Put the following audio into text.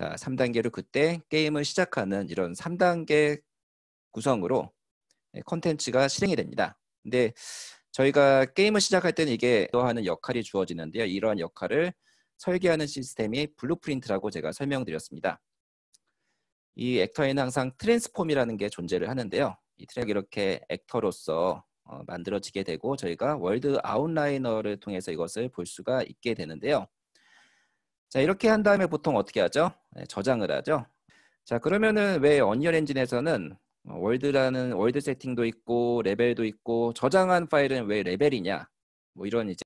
자, 3단계로 그때 게임을 시작하는 이런 3단계 구성으로 예, 컨텐츠가 실행이 됩니다. 근데 저희가 게임을 시작할 때는 이게 또 하는 역할이 주어지는데요. 이러한 역할을 설계하는 시스템이 블루프린트라고 제가 설명드렸습니다. 이 액터에는 항상 트랜스폼이라는 게 존재를 하는데요. 이 트랙 이렇게 액터로서 어, 만들어지게 되고 저희가 월드 아웃라이너를 통해서 이것을 볼 수가 있게 되는데요. 자 이렇게 한 다음에 보통 어떻게 하죠? 네, 저장을 하죠. 자 그러면은 왜 언리얼 엔진에서는 어, 월드라는 월드 세팅도 있고 레벨도 있고 저장한 파일은 왜 레벨이냐 뭐 이런 이제